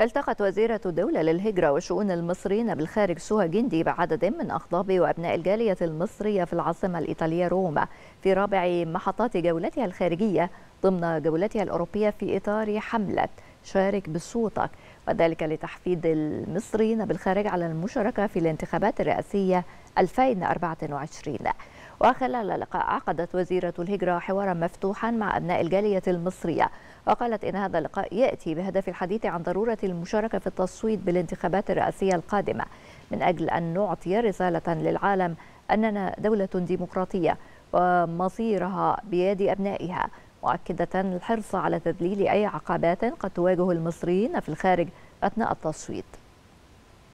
التقت وزيرة الدولة للهجرة وشؤون المصريين بالخارج سوى جندي بعدد من أخضاب وأبناء الجالية المصرية في العاصمة الإيطالية روما في رابع محطات جولتها الخارجية ضمن جولتها الأوروبية في إطار حملة شارك بصوتك وذلك لتحفيد المصريين بالخارج على المشاركة في الانتخابات الرئاسية 2024 وخلال اللقاء عقدت وزيرة الهجرة حوارا مفتوحا مع أبناء الجالية المصرية وقالت إن هذا اللقاء يأتي بهدف الحديث عن ضرورة المشاركة في التصويت بالانتخابات الرئاسية القادمة من أجل أن نعطي رسالة للعالم أننا دولة ديمقراطية ومصيرها بيد أبنائها مؤكدة الحرص على تذليل أي عقبات قد تواجه المصريين في الخارج أثناء التصويت